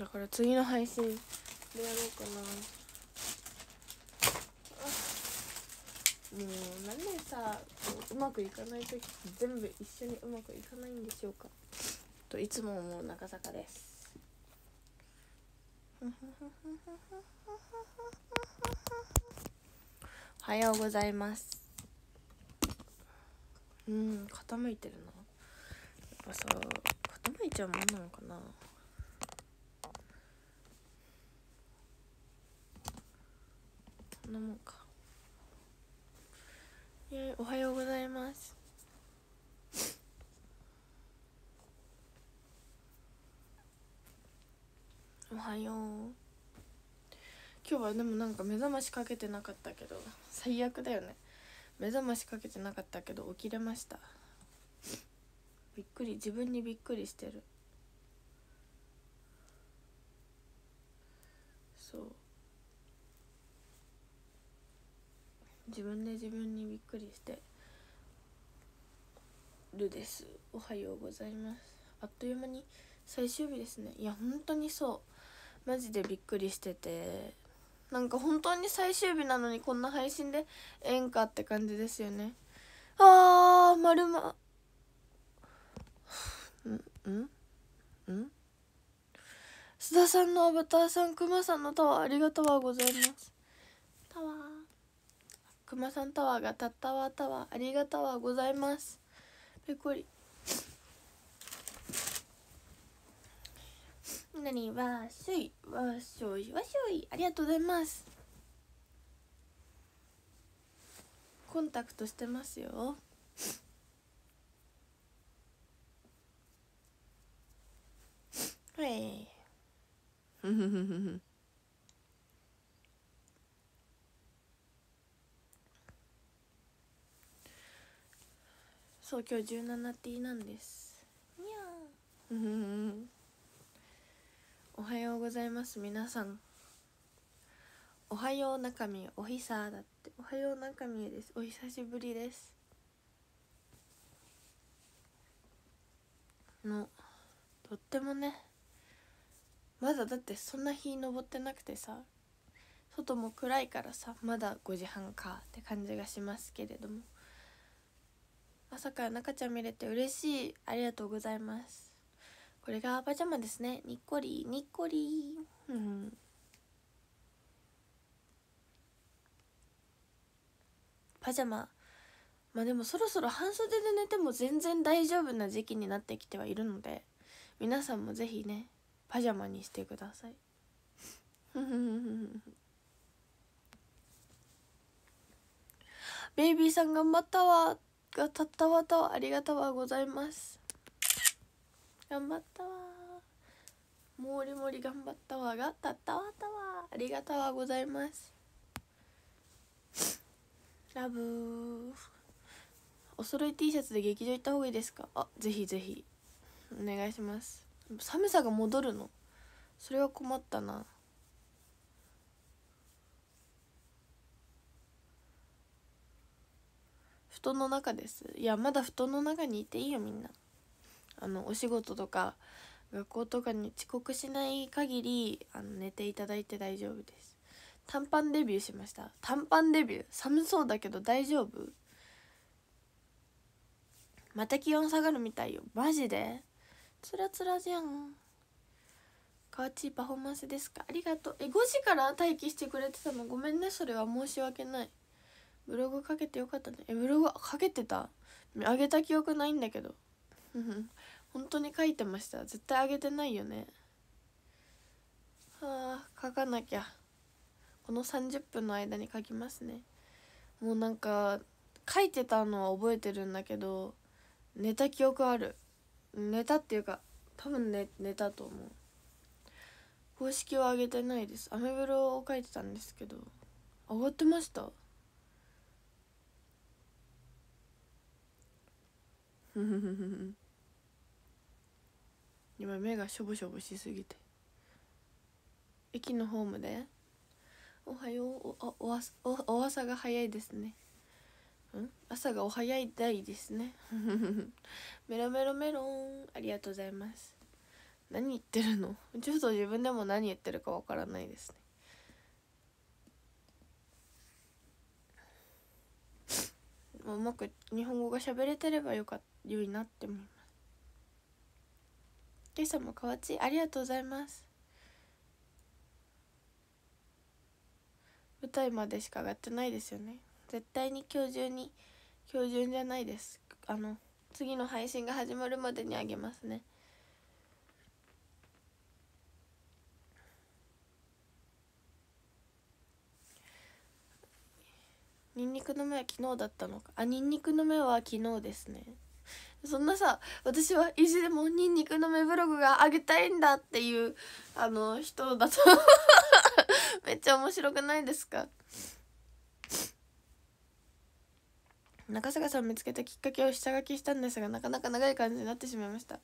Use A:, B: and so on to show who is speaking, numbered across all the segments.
A: だから次の配信でやろうかなもうなんでさううまくいかない時全部一緒にうまくいかないんでしょうかといつも思う中坂ですおはようございますうん傾いてるなやっぱさ傾いちゃうもんなのかななもんかおはようございますおはよう今日はでもなんか目覚ましかけてなかったけど最悪だよね目覚ましかけてなかったけど起きれましたびっくり自分にびっくりしてるそう自分で自分にびっくりしてるですおはようございますあっという間に最終日ですねいや本当にそうマジでびっくりしててなんか本当に最終日なのにこんな配信でええんかって感じですよねあま丸まうんうん須田さんのアバターさんくまさんのタワーありがとうございますタワーくまさんタワーがたったわタワーありがとうございますぺこりなにわしょいわしょいわしょいありがとうございますコンタクトしてますよはいふふふふそう今日 17T なんですにゃーおはようございます皆さんおはよう中身おひさだっておはよう中身ですお久しぶりですのとってもねまだだってそんな日登ってなくてさ外も暗いからさまだ5時半かって感じがしますけれども朝から中ちゃん見れて嬉しいありがとうございますこれがパジャマですねにっこりにっこりうんパジャマまあでもそろそろ半袖で寝ても全然大丈夫な時期になってきてはいるので皆さんもぜひねパジャマにしてください ベイビーさん頑張ったわがたったわたわありがとうございます頑張ったわもりもり頑張ったわがたったわたわありがとうございますラブお揃い T シャツで劇場行った方がいいですかあぜひぜひお願いします寒さが戻るのそれは困ったな布団の中ですいやまだ布団の中にいていいよみんなあのお仕事とか学校とかに遅刻しない限りあの寝ていただいて大丈夫です短パンデビューしました短パンデビュー寒そうだけど大丈夫また気温下がるみたいよマジでつらつらじゃんかわちいパフォーマンスですかありがとうえ5時から待機してくれてたのごめんねそれは申し訳ないブログかけてよかったねえブログかけてたあげた記憶ないんだけど本当に書いてました絶対あげてないよねはあ書かなきゃこの30分の間に書きますねもうなんか書いてたのは覚えてるんだけど寝た記憶ある寝たっていうか多分寝寝たと思う公式はあげてないですアメブロを書いてたんですけど上がってました 今目がしょぼしょぼしすぎて駅のホームで「おはようおおわおお朝が早いですね」ん朝がお早い台ですね メロメロメロンありがとうございます何言ってるのちょっと自分でも何言ってるかわからないですねうまく日本語が喋れてればよかった良いなって思いますけいもかわありがとうございます舞台までしか上がってないですよね絶対に今日中に今日中じゃないですあの次の配信が始まるまでにあげますねニンニクの芽は昨日だったのかあニンニクの芽は昨日ですねそんなさ私は意地でもニンニクの芽ブログがあげたいんだっていうあの人だと めっちゃ面白くないですか中坂さん見つけたきっかけを下書きしたんですがなかなか長い感じになってしまいました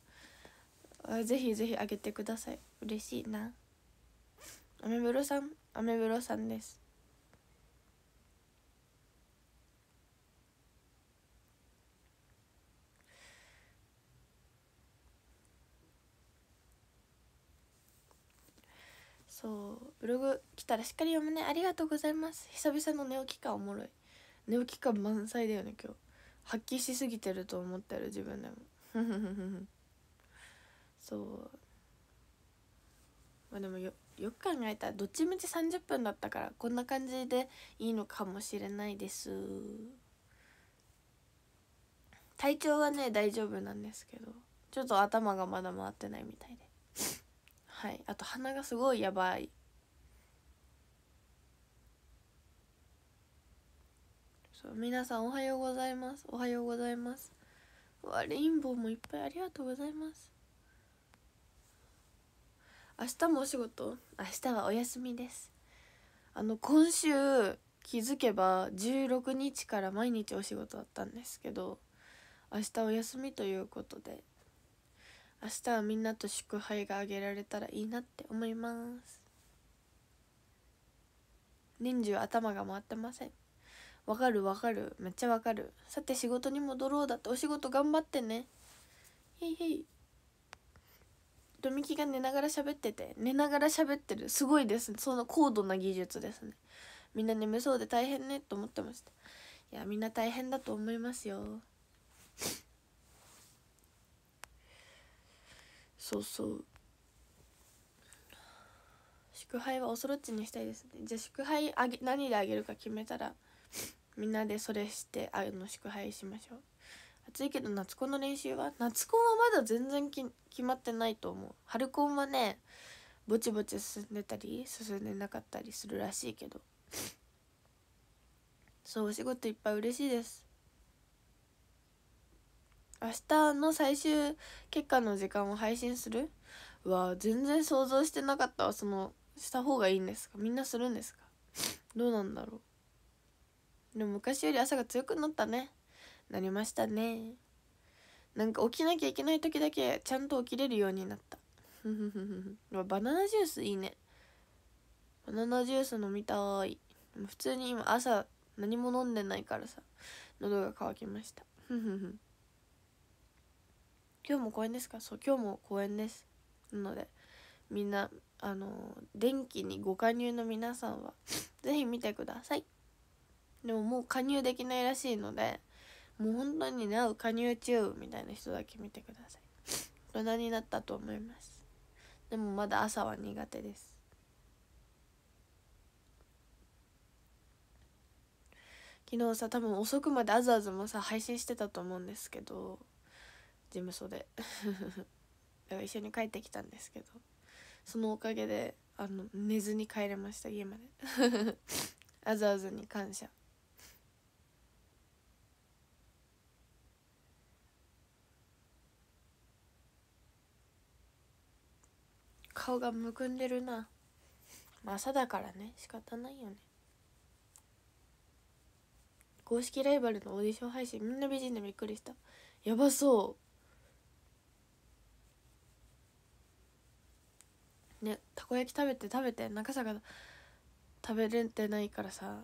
A: ぜひぜひあげてください嬉しいなアメブロさんアメブロさんですそうブログ来たらしっかり読むねありがとうございます久々の寝起き感おもろい寝起き感満載だよね今日発揮しすぎてると思ってる自分でも そうまあでもよよく考えたらどっちみち30分だったからこんな感じでいいのかもしれないです体調はね大丈夫なんですけどちょっと頭がまだ回ってないみたいではいあと鼻がすごいやばいそう皆さんおはようございますおはようございますわレインボーもいっぱいありがとうございます明日もお仕事明日はお休みですあの今週気づけば16日から毎日お仕事だったんですけど明日お休みということで明日はみんなと祝杯があげられたらいいなって思います年中頭が回ってませんわかるわかるめっちゃわかるさて仕事に戻ろうだってお仕事頑張ってねへいへいとみきが寝ながら喋ってて寝ながら喋ってるすごいですねその高度な技術ですねみんな眠そうで大変ねと思ってましたいやみんな大変だと思いますよそうそう祝杯はおそろっちにしたいですねじゃあ祝杯あげ何であげるか決めたらみんなでそれしてあの祝杯しましょう暑いけど夏コンの練習は夏コンはまだ全然き決まってないと思う春コンはねぼちぼち進んでたり進んでなかったりするらしいけどそうお仕事いっぱい嬉しいです明日の最終結果の時間を配信するは全然想像してなかったそのした方がいいんですかみんなするんですかどうなんだろうでも昔より朝が強くなったねなりましたねなんか起きなきゃいけない時だけちゃんと起きれるようになった バナナジュースいいねバナナジュース飲みたい普通に今朝何も飲んでないからさ喉が渇きました今日も公園ですかそう今日も公園ですなのでみんなあの電気にご加入の皆さんは是非 見てくださいでももう加入できないらしいのでもう本当になう加入中みたいな人だけ見てください大人 になったと思いますでもまだ朝は苦手です昨日さ多分遅くまであずあずもさ配信してたと思うんですけど事務所で 一緒に帰ってきたんですけどそのおかげであの寝ずに帰れました家まであ ざあざに感謝顔がむくんでるな、朝だからね仕方ないよね公式ライバルのオーディション配信みんな美人でびっくりしたやばそうねたこ焼き食べて食べて中さが食べれてないからさ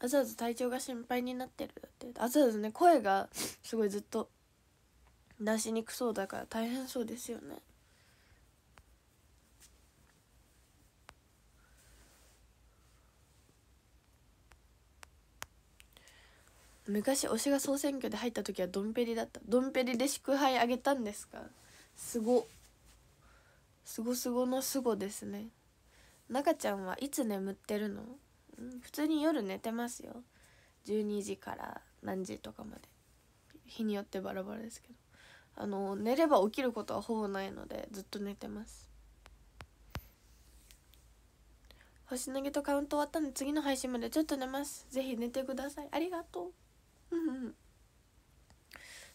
A: わざわざ体調が心配になってるだってわざわざね声がすごいずっと出しにくそうだから大変そうですよね昔推しが総選挙で入った時はドンペリだったドンペリで祝杯あげたんですかすごすごすごのすごですね中ちゃんはいつ眠ってるの、普通に夜寝てますよ12時から何時とかまで日によってバラバラですけどあの寝れば起きることはほぼないのでずっと寝てます星投げとカウント終わったんで次の配信までちょっと寝ますぜひ寝てくださいありがとううん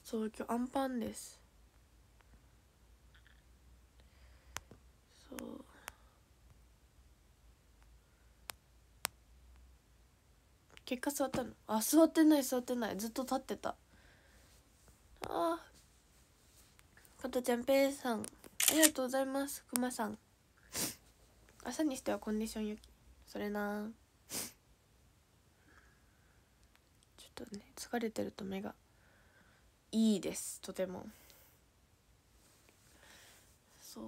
A: そう今日アンパンですそう結果座ったのあ座ってない座ってないずっと立ってたあ加トちゃんペイさんありがとうございますくまさん朝にしてはコンディションよきそれなあとね疲れてると目がいいですとてもそう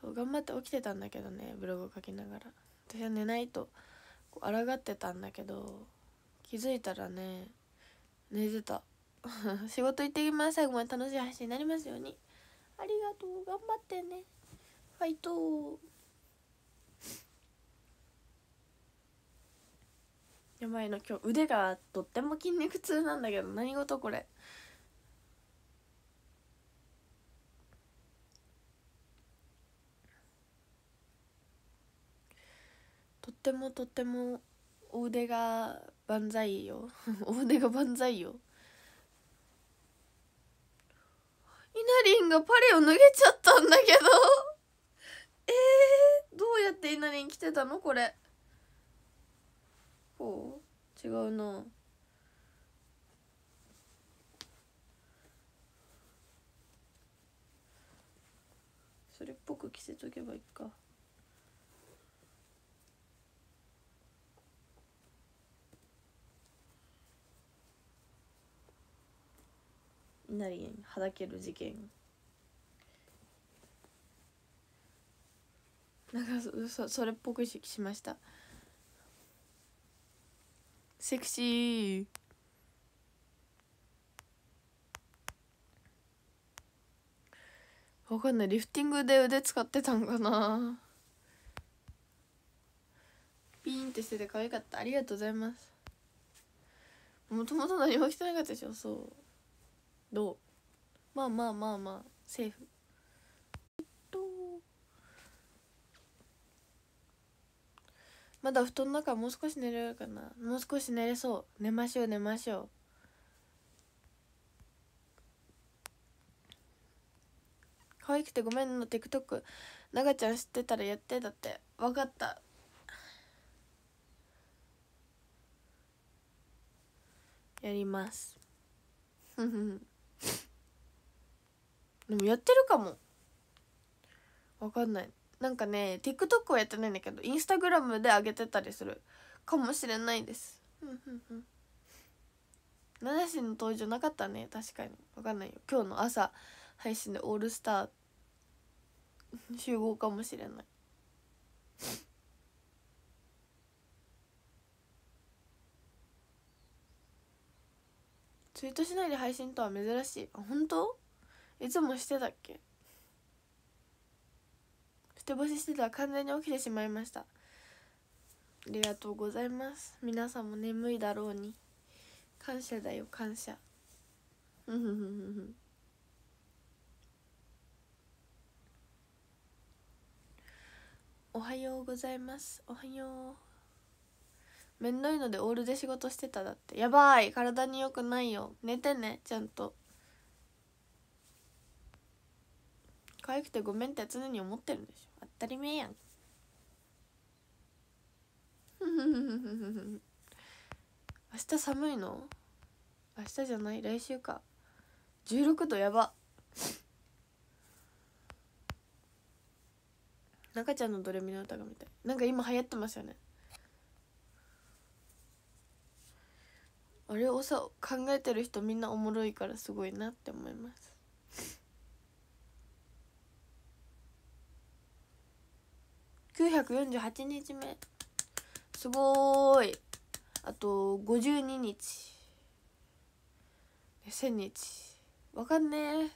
A: そう頑張って起きてたんだけどねブログを書きながら私は寝ないとこう抗ってたんだけど気づいたらね寝てた 仕事行ってきます最後まで楽しい配信になりますようにありがとう頑張ってねファイトやばいな今日腕がとっても筋肉痛なんだけど何事これとってもとってもお腕が万歳よ お腕が万歳よイナリンがパレを脱げちゃったんだけどえー、どうやって稲荷に来てたのこれこう違うなそれっぽく着せとけばいいか稲荷にはだける事件なんかそそれっぽくししましたセクシーわかんないリフティングで腕使ってたんかなピンってしてて可愛かったありがとうございますもともと何も着てなかったでしょそうどうまあまあまあまあセーフまだ布団の中もう少し寝れるかなもう少し寝れそう寝ましょう寝ましょう可愛くてごめんの TikTok ながちゃん知ってたらやってだって分かったやりますでもやってるかも分かんないなんかね TikTok はやってないんだけどインスタグラムで上げてたりするかもしれないですうんうん七瀬の登場なかったね確かに分かんないよ今日の朝配信でオールスター集合かもしれないツイートしないで配信とは珍しいあ本当いつもしてたっけ人て干ししてたら完全に起きてしまいましたありがとうございます皆さんも眠いだろうに感謝だよ感謝うんうんうんおはようございますおはようめんどいのでオールで仕事してただってやばい体によくないよ寝てねちゃんと可愛くてごめんって常に思ってるんでしょたり前やん 明日寒いの明日じゃない来週か16度やば中ちゃんのドレミの歌がみたいなんか今流行ってますよねあれをさ考えてる人みんなおもろいからすごいなって思います948日目すごーいあと52日1000日わかんねえ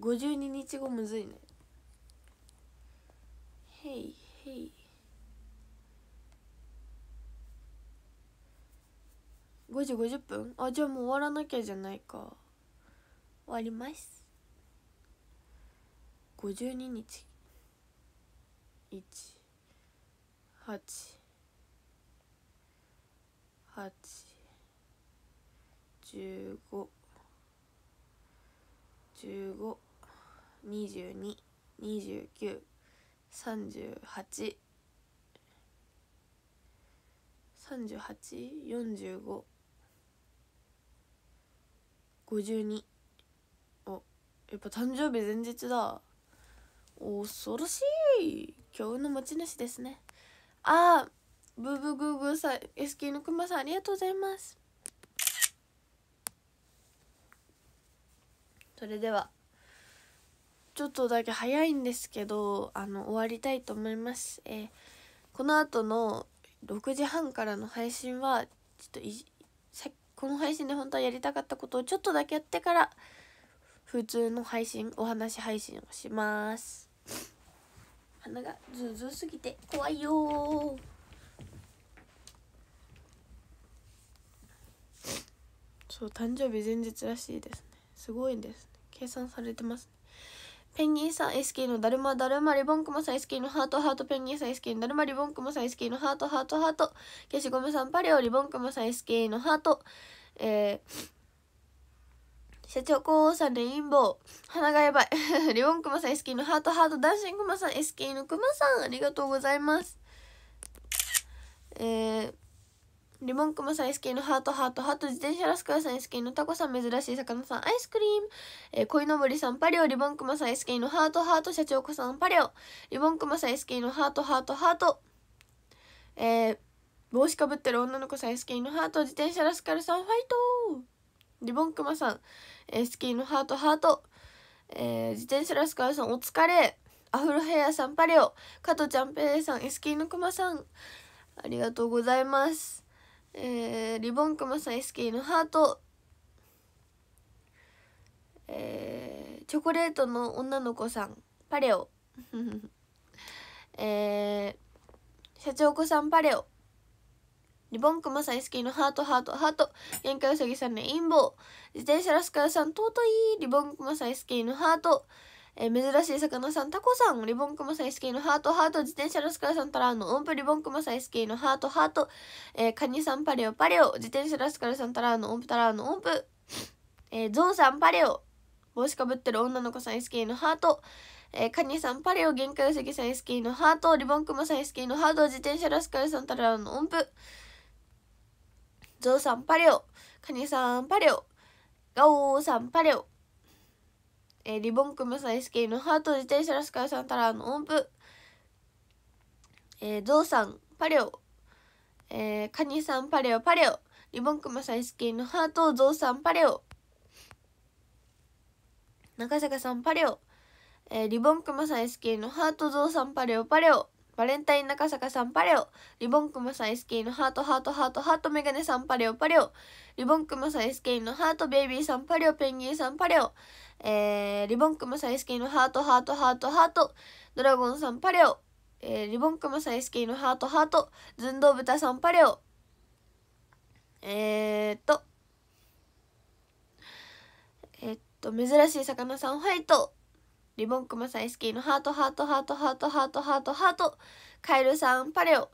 A: 52日後むずいねへいへい5時50分あじゃあもう終わらなきゃじゃないか終わります52日一八八十五十五二十二二十九三十八三十八四十五52おやっぱ誕生日前日だ恐ろしい強運の持ち主ですねあーブーブーグーグーさん S 級のくまさんありがとうございますそれではちょっとだけ早いんですけどあの終わりたいと思います、えー、この後の6時半からの配信はちょっといさこの配信で本当はやりたかったことをちょっとだけやってから普通の配信お話配信をします鼻がズーズーすぎて怖いよそう誕生日前日らしいですねすごいですね計算されてます、ね、ペンギンさん SK のだるまだるまリボンクマさん SK のハートハートペンギンさん SK のだるまリボンクマさん SK のハートハートハート消しゴムさんパレオリボンクマさん SK のハートえー社長高王さんレインボー。鼻がやばい。リボンクマさん SK のハートハートダンシングマさん SK のクマさんありがとうございます。えー、リボンクマさん SK のハートハートハート自転車ラスカヤさん SK のタコさん珍しい魚さんアイスクリーム、えー、恋のぼりさんパリオリボンクマさん SK のハートハート社長子さんパリオリボンクマさん SK のハートハートハートえー、帽子かぶってる女の子さん SK のハート自転車ラスカルさんファイトリボンクマさんえー、スキーのハートハート、えー、自転車ラスカーさんお疲れアフロヘアさんパレオ加藤ちゃんペイさんエスキーのくまさんありがとうございますえー、リボンくまさんエスキーのハートえー、チョコレートの女の子さんパレオ えー、社長子さんパレオリボンクマさん SK のハートハートハート限界うさぎさんの陰謀自転車ラスカルさん尊いリボンクマさん SK のハートえー、珍しい魚さん、タコさん、リボンクマさん SK のハート、ハート、自転車ラスカルさん、タラーの音符、リボンクマさん SK のハート、ハート、えー、カニさん、パレオ、パレオ、自転車ラスカルさん、タラーの音符、タラーの音符、えー、ゾウさん、パレオ、帽子かぶってる女の子さん SK のハート、えー、カニさん、パレオ、限界うさぎさん SK のハート、リボンクマさん SK のハート、自転車ラスカルさん、タラーの音符、ゾウさんパレオカニさんパレオガオーさんパレオ、えー、リボンクムさん SK のハート自転車ラスカイさんタラーの音符、えー、ゾウさんパレオ、えー、カニさんパレオパレオリボンクムさん SK のハートゾウさんパレオ中坂さんパレオ、えー、リボンクマさん SK のハートゾウさんパレオパレオバレンタイン中坂さんパレオ。リボンクマさん SK のハートハートハートハートメガネさんパレオパレオ。リボンクマさん SK のハートベイビーさんパレオペンギンさんパレオ。えー、リボンクマさん SK のハートハートハートハート。ドラゴンさんパレオ。えー、リボンクマさん SK のハートハート。ズンドウブさんパレオ。えー、っと。えー、っと、珍しい魚さんファイト。リボンクマさん、スキーのハート、ハート、ハート、ハート、ハート、ハート、ハート、カエルさん、パレオ、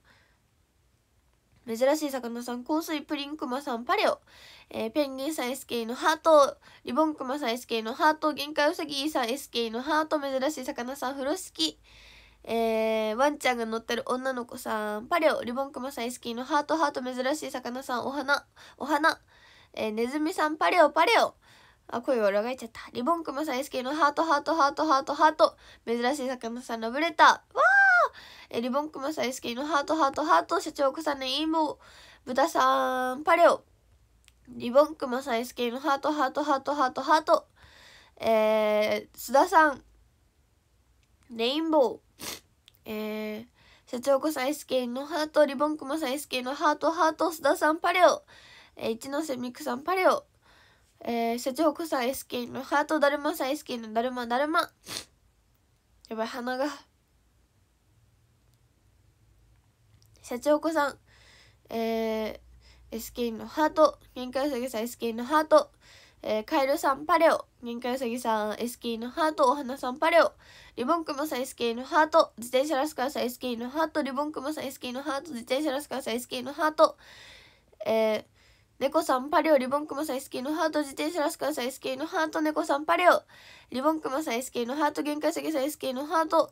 A: 珍しい魚さん、香水プリンクマさん、パレオ、えー、ペンギンさん SK のハート、リボンクマさん SK のハート、限界ウサギさん SK のハート、珍しい魚さん、風呂敷、えー、ワンちゃんが乗ってる女の子さん、パレオ、リボンクマさん SK のハート、ハート、珍しい魚さん、お花、お花、えー、ネズミさん、パレオ、パレオ、あ、声を裏返っちゃった。リボンクマサイスケのハートハートハートハートハート。珍しい坂本さんのブレター。わーえリボンクマサイスケのハートハートハート。社長子さんの陰謀。豚さんパレオ。リボンクマサイスケのハートハートハートハートハート。えー、須田さん。レインボー。えー、社長子さん SK のハート、リボンクマさん SK のハート、ハート、須田さんパレオ、えー、一ノ瀬美久さんパレオ、えー、社長こさ S ーのハートだるまさ S ンのだるまだるまやばい鼻が社長こさんえー、SK のハート限界うさぎさん SK のハートえー、カエルさんパレオ、限界うさぎさん SK のハート、お花さんパレオ、リボンクマさん SK のハート、自転車ラスカーさん SK のハート、リボンクマさん SK のハート、自転車ラスカーさん SK のハート、えー、猫さんパレオリボンクマさん SK のハート自転車ラスカーさん SK のハート猫さんパレオリボンクマさん SK のハート限界下げさん SK のハート、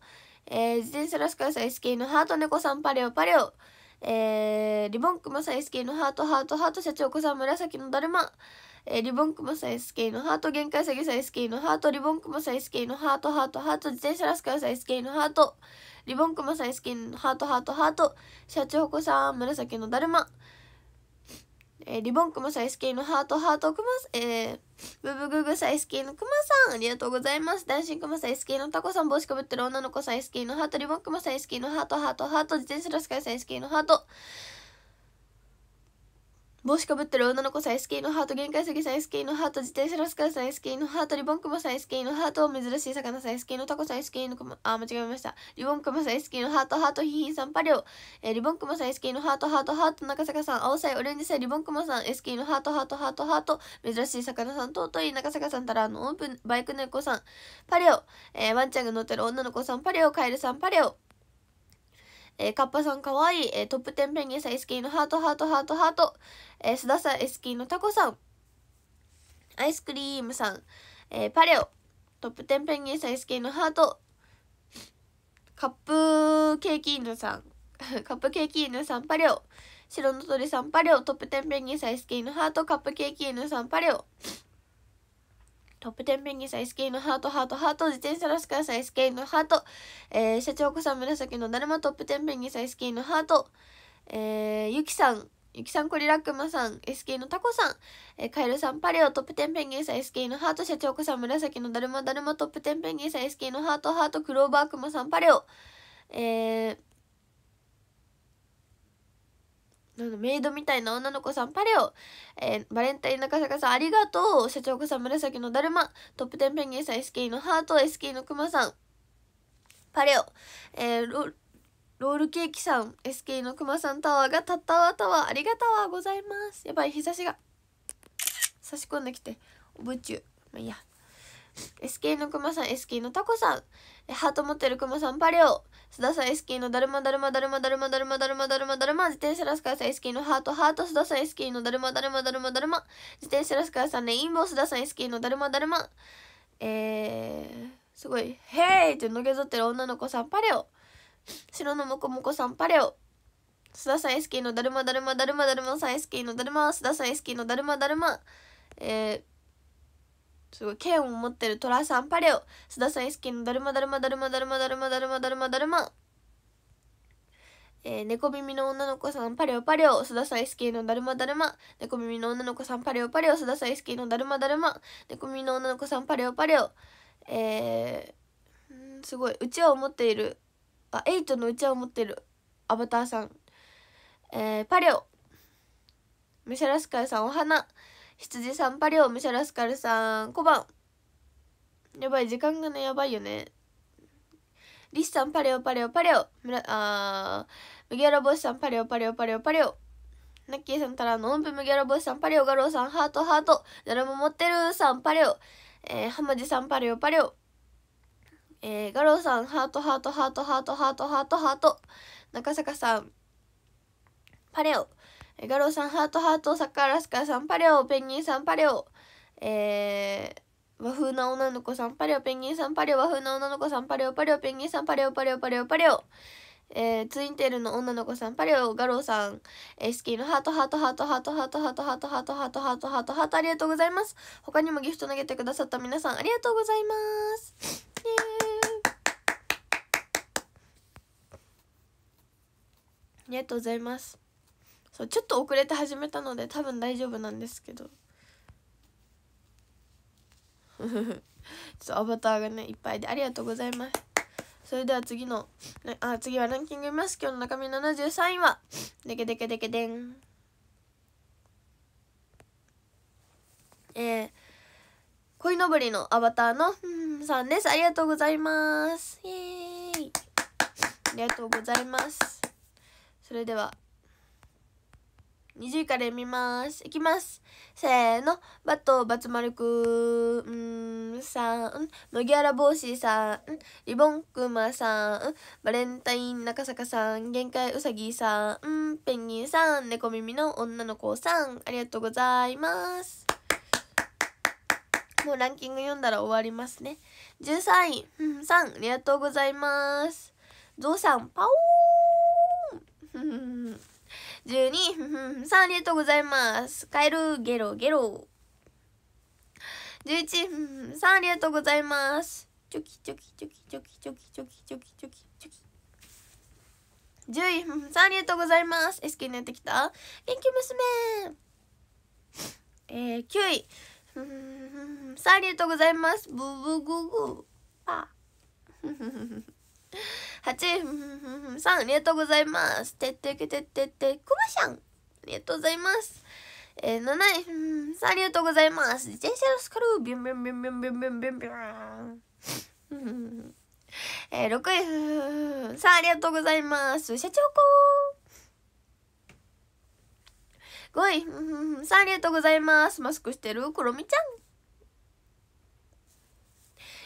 A: えー、自転車ラスカーさん SK のハート猫さんパレオパレオ、えー、リボンクマさん SK のハートハートハート社長子さん紫のだるま、えー、リボンクマさん SK のハート限界下げさん SK のハートリボンクマさん SK のハートハートハート自転車ラスカーさん SK のハートリボンクマさん SK のハートハートハート社長子さん紫のだるまえー、リボンくまさいすけのハートハートクマさ、えー、ブブググさいすけのクマさん、ありがとうございます。ダンシンくまさいすけのタコさん、帽子かぶってる女の子さいすけのハート、リボンくまさいすけのハートハートハート、自転車のスカイさいすけのハート。帽子かぶってる女の子さイスーのハート限界すぎサイスーのハート自転車ラスカルサイスーのハートリボンクマサイスーのハート珍しい魚さイスーのタコサイスーのクマあ間違えましたリボンクマサイスーのハートハートヒヒンさんパレオ、えー、リボンクマサイスーのハートハートハート中坂さん青さいオレンジさイリボンクマさん S ーのハートハートハートハート珍しい魚さん尊い中坂さんたらのオープンバイク猫さんパレオ、えー、ワンちゃんが乗ってる女の子さんパレオカエルさんパレオえー、カッパさんかわいい、えー、トップ10ペンギンさん、エスキーのハート、ハート、ハート、ハート、えー、須田さん、エスキーのタコさん、アイスクリームさん、えー、パレオ、トップ10ペンギンさん、エスキーのハート、カップケーキ犬さん、カップケーキ犬さん、パレオ、白の鳥さん、パレオ、トップ10ペンギンさん、エスキーのハート、カップケーキ犬さん、パレオ、トップ10ペンギンさん、SK のハート、ハート、ハート、自転車ラスカーさん、SK のハート、えー、社長子さん、紫のだるま、トップ10ペンギンさん、SK のハート、えー、ゆきさん、ゆきさん、コリラクマさん、SK のタコさん、えー、カエルさん、パレオ、トップ10ペンギンさん、SK のハート、社長子さん、紫のだるま、だるま、トップ10ペンギンさん、SK のハート、ハート、クローバークマさん、パレオ、えー、メイドみたいな女の子さんパレオ、えー、バレンタイン中坂さんありがとう社長子さん紫のだるまトップ10ペンギンさん SK のハート SK のくまさんパレオ、えー、ロロールケーキさん SK のくまさんタワーがたったわタワーありがとうございますやばい日差しが差し込んできておぶちゅうまあいいや SK のくまさん SK のタコさんハート持ってるくまさんパレオ須田さん SK のだるまだるまだるまだるまだるまだるまだるまだるま自転車ラスカさん SK のハートハート須田さん SK のだるまだるまだるまだるま自転車ラスカさんレインボー須田さん SK のだるまだるまえー、すごい「ヘイ!」ってのけぞってる女の子さんパレオ白のもこもこさんパレオ須田さん SK のだるまだるまだるまだるまさん SK のだるま須田さん SK のだるまだるまえーすごい剣を持ってるトラさんパレオ須田さん好きのだるまだるまだるまだるまだるまだるまだるまだるまえ猫耳の女の子さんパレオパレオ須田さん好きのだるまだるま猫耳の女の子さんパレオパレオ須田さん好きのだるまだるま猫耳の女の子さんパレオパレオえー、すごいうちわを持っているあエイトのうちわを持っているアバターさんえー、パレオメシャラスカイさんお花羊さんパリオムシャラスカルさん小判やばい時間がねやばいよねリスさんパレオパレオパレオむらあ麦わら帽子さんパレオパレオパレオパレオナッキーさんたらの音符麦わら帽子さんパレオガローさんハートハート誰も持ってるさんパレオえー、浜地さんパレオパレオえー、ガローさんハートハートハートハートハートハートハート中坂さんパレオガロさん、ハートハート、サッカーラスカーさん、パレオ、ペンギンさん、パレオ、えー、和風な女の子さん、パレオ、ペンギンさん、パレオ、和風な女の子さん、パレオ、パレオ、ペンギンさん、パレオ、パレオ、パレオ、パレオ、えー、ツインテールの女の子さん、パレオ、ガロさん、えー、スキーのハート、ハート、ハート、ハート、ハート、ハート、ハート、ハート、ハート、ハート、ハート、ハート、ありがとうございます。他にもギフト投げてくださった皆さん、ありがとうございます。ありがとうございます。そうちょっと遅れて始めたので多分大丈夫なんですけど ちょっとアバターがねいっぱいでありがとうございますそれでは次の、あ次はランキング見ます今日の中身73位はでけでけでけでんえー、いのぼりのアバターのさんですありがとうございますイエーイありがとうございますそれでは20位から読みます。いきます。せーの。バット、バツマ丸くん、さん、麦わら帽子さん、リボンクマさん、バレンタイン中坂さん、限界うさぎさん、ペンギンさん、猫耳の女の子さん、ありがとうございます。もうランキング読んだら終わりますね。13位、うん、さん、ありがとうございます。ゾウさん、パオーン12、3ありがとうございます。カエル、ゲロ、ゲロ。11、3ありがとうございます。チョキチョキチョキチョキチョキチョキチョキチョキチョキ。10位、さんありがとうございます。SK にやってきた元気娘えー、9位、さんありがとうございます。ブブググー。あ。8さんありがとうございますてってけてってってくましゃんありがとうございますえー、7位さんありがとうございます自転車のスカルービュンビュンビュンビュンビュンビュンビュンビュンえー、6位さんありがとうございます社長こー5位さんありがとうございますマスクしてるクロミちゃん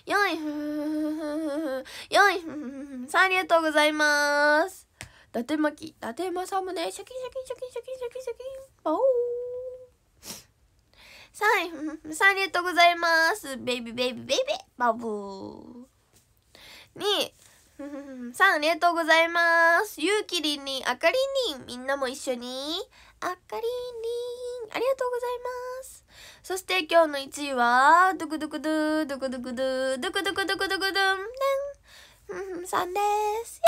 A: よいふふふふよいふふふさんありがとうございます伊達巻伊達政宗シャキシャキシャキシャキシャキシャキバオーさあさあありがとうございますベイビーベイビーベイビーバブーにさんありがとうございます。ゆうきりんに、あかりんに、みんなも一緒に、あかりんりんありがとうございますそして今日の1位はドクドクドゥドクドクドゥドクドクドクドクドンデンさんです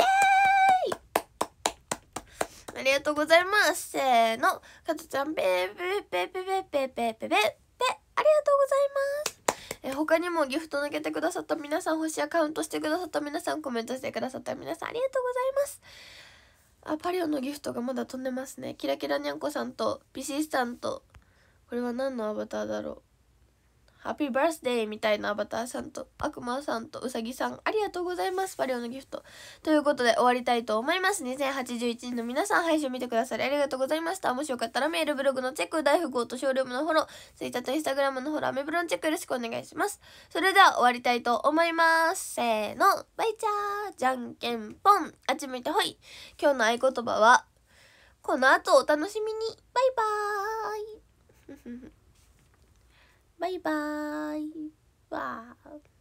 A: イエーイありがとうございます。せーの。かとちゃん、ペペペペペペペペペペ。ありがとうございます。え他にもギフト投げてくださった皆さん、星アカウントしてくださった皆さん、コメントしてくださった皆さん、ありがとうございます。あパリオのギフトがまだ飛んでますねキラキラにゃんこさんとビシータンとこれは何のアバターだろうハッピーバースデーみたいなアバターさんと悪魔さんとうさぎさんありがとうございますパリオのギフトということで終わりたいと思います2081人の皆さん配信見てくださりありがとうございましたもしよかったらメールブログのチェック大富豪とショールームのフォロー Twitter と Instagram のフォローアメブロのチェックよろしくお願いしますそれでは終わりたいと思いますせーのバイチャーじゃんけんぽんあっち向いてほい今日の合言葉はこの後お楽しみにバイバーイバイバーイ。わー。